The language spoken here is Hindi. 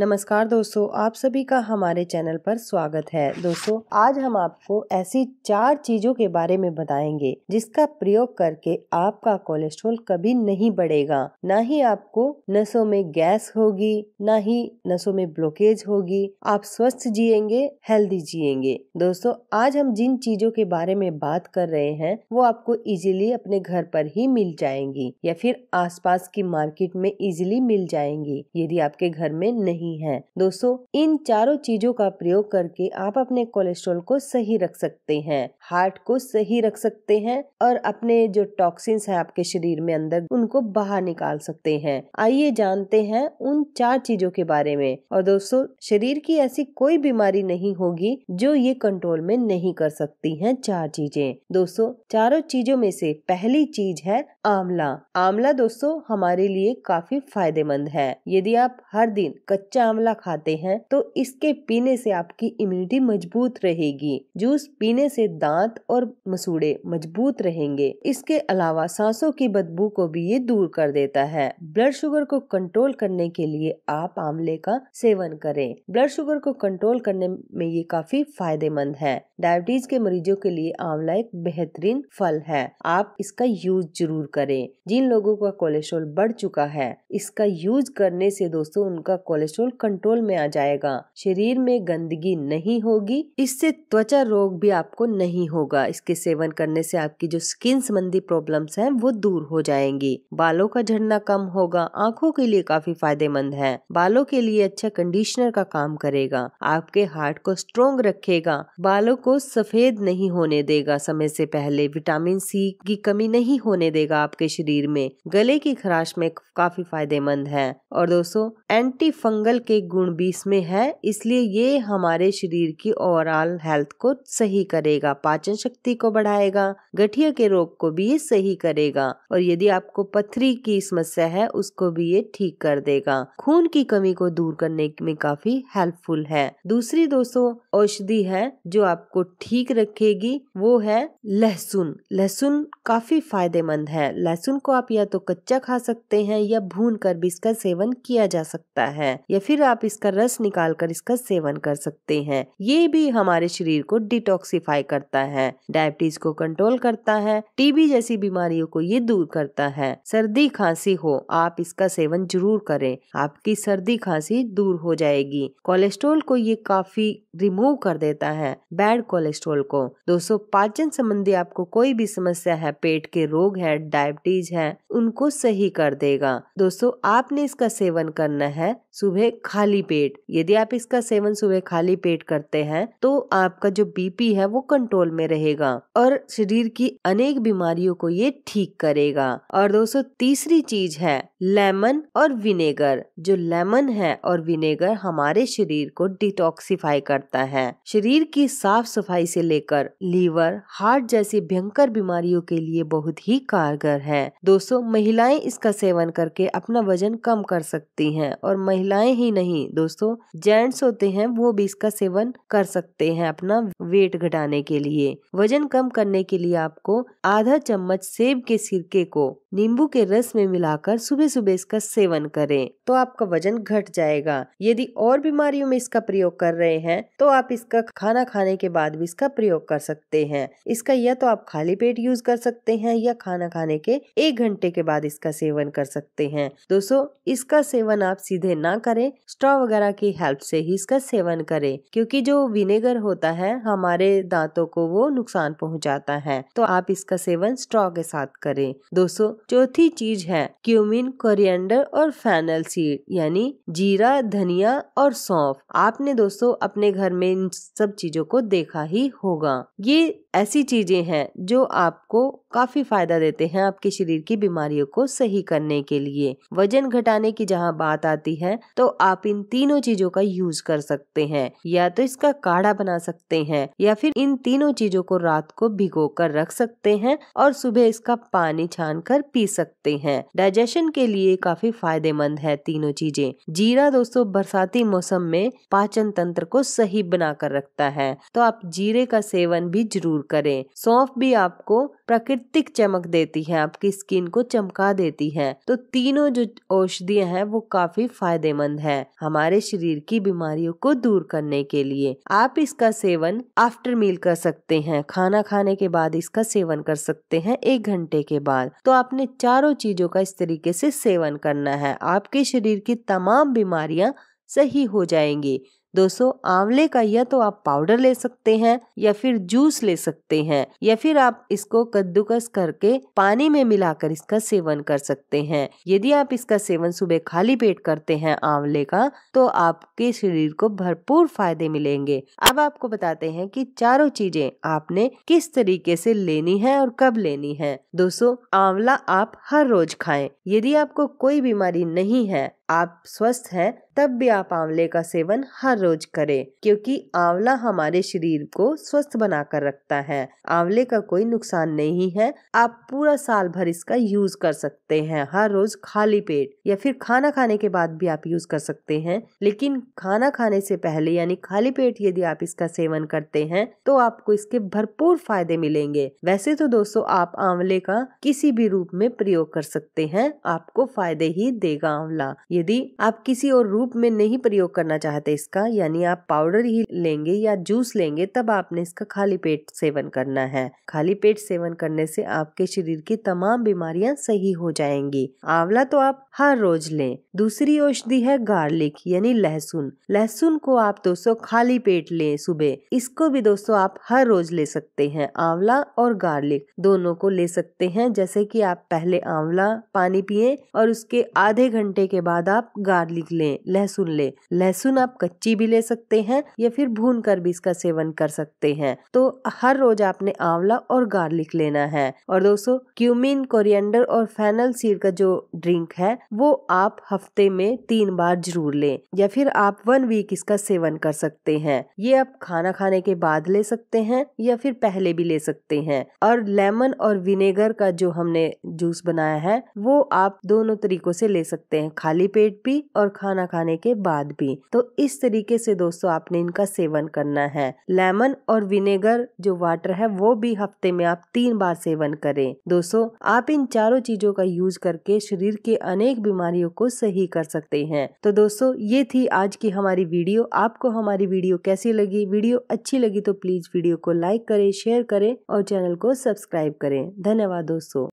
नमस्कार दोस्तों आप सभी का हमारे चैनल पर स्वागत है दोस्तों आज हम आपको ऐसी चार चीजों के बारे में बताएंगे जिसका प्रयोग करके आपका कोलेस्ट्रॉल कभी नहीं बढ़ेगा ना ही आपको नसों में गैस होगी ना ही नसों में ब्लॉकेज होगी आप स्वस्थ जिएंगे हेल्दी जिएंगे दोस्तों आज हम जिन चीजों के बारे में बात कर रहे हैं वो आपको इजिली अपने घर पर ही मिल जाएंगी या फिर आस की मार्केट में इजिली मिल जाएंगी यदि आपके घर में नहीं ही है दोस्तों इन चारों चीजों का प्रयोग करके आप अपने कोलेस्ट्रॉल को सही रख सकते हैं हार्ट को सही रख सकते हैं और अपने जो टॉक्सिन्स हैं आपके शरीर में अंदर उनको बाहर निकाल सकते हैं आइए जानते हैं उन चार चीजों के बारे में और दोस्तों शरीर की ऐसी कोई बीमारी नहीं होगी जो ये कंट्रोल में नहीं कर सकती है चार चीजें दोस्तों चारों चीजों में से पहली चीज है आंवला आंवला दोस्तों हमारे लिए काफी फायदेमंद है यदि आप हर दिन कच्चा आंवला खाते हैं तो इसके पीने से आपकी इम्यूनिटी मजबूत रहेगी जूस पीने से दांत और मसूड़े मजबूत रहेंगे इसके अलावा सांसों की बदबू को भी ये दूर कर देता है ब्लड शुगर को कंट्रोल करने के लिए आप आंवले का सेवन करें ब्लड शुगर को कंट्रोल करने में ये काफी फायदेमंद है डायबिटीज के मरीजों के लिए आंवला एक बेहतरीन फल है आप इसका यूज जरूर करें करें जिन लोगों का कोलेस्ट्रोल बढ़ चुका है इसका यूज करने से दोस्तों उनका कोलेस्ट्रोल कंट्रोल में आ जाएगा शरीर में गंदगी नहीं होगी इससे त्वचा रोग भी आपको नहीं होगा इसके सेवन करने से आपकी जो स्किन संबंधी प्रॉब्लम्स हैं वो दूर हो जाएंगी बालों का झड़ना कम होगा आंखों के लिए काफी फायदेमंद है बालों के लिए अच्छा कंडीशनर का काम करेगा आपके हार्ट को स्ट्रोंग रखेगा बालों को सफेद नहीं होने देगा समय से पहले विटामिन सी की कमी नहीं होने देगा आपके शरीर में गले की खराश में काफी फायदेमंद है और दोस्तों एंटी फंगल के गुण भी इसमें है इसलिए ये हमारे शरीर की ओवरऑल हेल्थ को सही करेगा पाचन शक्ति को बढ़ाएगा गठिया के रोग को भी ये सही करेगा और यदि आपको पथरी की समस्या है उसको भी ये ठीक कर देगा खून की कमी को दूर करने में काफी हेल्पफुल है दूसरी दोस्तों औषधि है जो आपको ठीक रखेगी वो है लहसुन लहसुन काफी फायदेमंद है है लहसुन को आप या तो कच्चा खा सकते हैं या भून कर भी इसका सेवन किया जा सकता है या फिर आप इसका रस निकाल कर इसका सेवन कर सकते हैं ये भी हमारे शरीर को डिटॉक्सिफाई करता है डायबिटीज को कंट्रोल करता है टीबी जैसी बीमारियों को ये दूर करता है सर्दी खांसी हो आप इसका सेवन जरूर करें आपकी सर्दी खांसी दूर हो जाएगी कोलेस्ट्रोल को ये काफी रिमूव कर देता है बैड कोलेस्ट्रोल को दोस्तों पाचन संबंधी आपको कोई भी समस्या है पेट के रोग है डायबिटीज है उनको सही कर देगा दोस्तों आपने इसका सेवन करना है सुबह खाली पेट यदि आप इसका सेवन सुबह खाली पेट करते हैं तो आपका जो बीपी है वो कंट्रोल में रहेगा और शरीर की अनेक बीमारियों को ये ठीक करेगा और दोस्तों तीसरी चीज है लेमन और विनेगर जो लेमन है और विनेगर हमारे शरीर को डिटॉक्सिफाई करता है शरीर की साफ सफाई से लेकर लीवर हार्ट जैसी भयंकर बीमारियों के लिए बहुत ही कारगर कारगर है दोस्तों महिलाएं इसका सेवन करके अपना वजन कम कर सकती हैं और महिलाएं ही नहीं दोस्तों जेंट्स होते हैं वो भी इसका सेवन कर सकते हैं अपना वेट घटाने के लिए वजन कम करने के लिए आपको आधा चम्मच सेब के सिरके को नींबू के रस में मिलाकर सुबह सुबह इसका सेवन करें तो आपका वजन घट जाएगा यदि और बीमारियों में इसका प्रयोग कर रहे हैं तो आप इसका खाना खाने के बाद भी इसका प्रयोग कर सकते हैं इसका या तो आप खाली पेट यूज कर सकते हैं या खाना खाने के एक घंटे के बाद इसका सेवन कर सकते हैं दोस्तों इसका सेवन आप सीधे ना करें स्ट्रॉ वगैरह की हेल्प से ही इसका सेवन करें क्योंकि जो विनेगर होता है हमारे दांतों को वो नुकसान पहुंचाता है तो आप इसका सेवन स्ट्रॉ के साथ करें दोस्तों चौथी चीज है क्यूमिन कोरिएंडर और फैनल सीड यानी जीरा धनिया और सौंफ आपने दोस्तों अपने घर में इन सब चीजों को देखा ही होगा ये ऐसी चीज़ें हैं जो आपको काफ़ी फ़ायदा देते हैं आपके शरीर की बीमारियों को सही करने के लिए वजन घटाने की जहाँ बात आती है तो आप इन तीनों चीज़ों का यूज़ कर सकते हैं या तो इसका काढ़ा बना सकते हैं या फिर इन तीनों चीज़ों को रात को भिगो कर रख सकते हैं और सुबह इसका पानी छान कर पी सकते हैं डाइजेशन के लिए काफ़ी फायदेमंद है तीनों चीज़ें जीरा दोस्तों बरसाती मौसम में पाचन तंत्र को सही बनाकर रखता है तो आप जीरे का सेवन भी जरूर जरूर करें सौंफ भी आपको प्राकृतिक चमक देती है आपकी स्किन को चमका देती है तो तीनों जो औषधियां हैं वो काफी फायदेमंद है हमारे शरीर की बीमारियों को दूर करने के लिए आप इसका सेवन आफ्टर मील कर सकते हैं खाना खाने के बाद इसका सेवन कर सकते हैं एक घंटे के बाद तो आपने चारों चीजों का इस तरीके से सेवन करना है आपके शरीर की तमाम बीमारियां सही हो जाएंगी दोस्तों आंवले का यह तो आप पाउडर ले सकते हैं या फिर जूस ले सकते हैं या फिर आप इसको कद्दूकस करके पानी में मिलाकर इसका सेवन कर सकते हैं यदि आप इसका सेवन सुबह खाली पेट करते हैं आंवले का तो आपके शरीर को भरपूर फायदे मिलेंगे अब आपको बताते हैं कि चारों चीजें आपने किस तरीके से लेनी है और कब लेनी है दोस्तों आंवला आप हर रोज खाए यदि आपको कोई बीमारी नहीं है आप स्वस्थ हैं तब भी आप आंवले का सेवन हर रोज करें क्योंकि आंवला हमारे शरीर को स्वस्थ बनाकर रखता है आंवले का कोई नुकसान नहीं है आप पूरा साल भर इसका यूज कर सकते हैं हर रोज खाली पेट या फिर खाना खाने के बाद भी आप यूज कर सकते हैं लेकिन खाना खाने से पहले यानी खाली पेट यदि आप इसका सेवन करते हैं तो आपको इसके भरपूर फायदे मिलेंगे वैसे तो दोस्तों आप आंवले का किसी भी रूप में प्रयोग कर सकते हैं आपको फायदे ही देगा आंवला यदि आप किसी और रूप में नहीं प्रयोग करना चाहते इसका यानी आप पाउडर ही लेंगे या जूस लेंगे तब आपने इसका खाली पेट सेवन करना है खाली पेट सेवन करने से आपके शरीर की तमाम बीमारियां सही हो जाएंगी आंवला तो आप हर रोज लें दूसरी औषधि है गार्लिक यानी लहसुन लहसुन को आप दोस्तों खाली पेट लें सुबह इसको भी दोस्तों आप हर रोज ले सकते हैं आंवला और गार्लिक दोनों को ले सकते हैं जैसे कि आप पहले आंवला पानी पिए और उसके आधे घंटे के बाद आप गार्लिक लें लहसुन लें लहसुन आप कच्ची भी ले सकते हैं या फिर भून कर भी इसका सेवन कर सकते हैं तो हर रोज आपने आंवला और गार्लिक लेना है और दोस्तों क्यूमिन कोरिएंडर और फैनल सीर का जो ड्रिंक है वो आप हफ्ते में तीन बार जरूर लें या फिर आप वन वीक इसका सेवन कर सकते हैं ये आप खाना खाने के बाद ले सकते हैं या फिर पहले भी ले सकते हैं और लेमन और विनेगर का जो हमने जूस बनाया है वो आप दोनों तरीकों से ले सकते हैं खाली पेट भी और खाना खाने के बाद भी तो इस तरीके तरीके से दोस्तों आपने इनका सेवन करना है लेमन और विनेगर जो वाटर है वो भी हफ्ते में आप तीन बार सेवन करें दोस्तों आप इन चारों चीजों का यूज करके शरीर के अनेक बीमारियों को सही कर सकते हैं तो दोस्तों ये थी आज की हमारी वीडियो आपको हमारी वीडियो कैसी लगी वीडियो अच्छी लगी तो प्लीज वीडियो को लाइक करें शेयर करें और चैनल को सब्सक्राइब करें धन्यवाद दोस्तों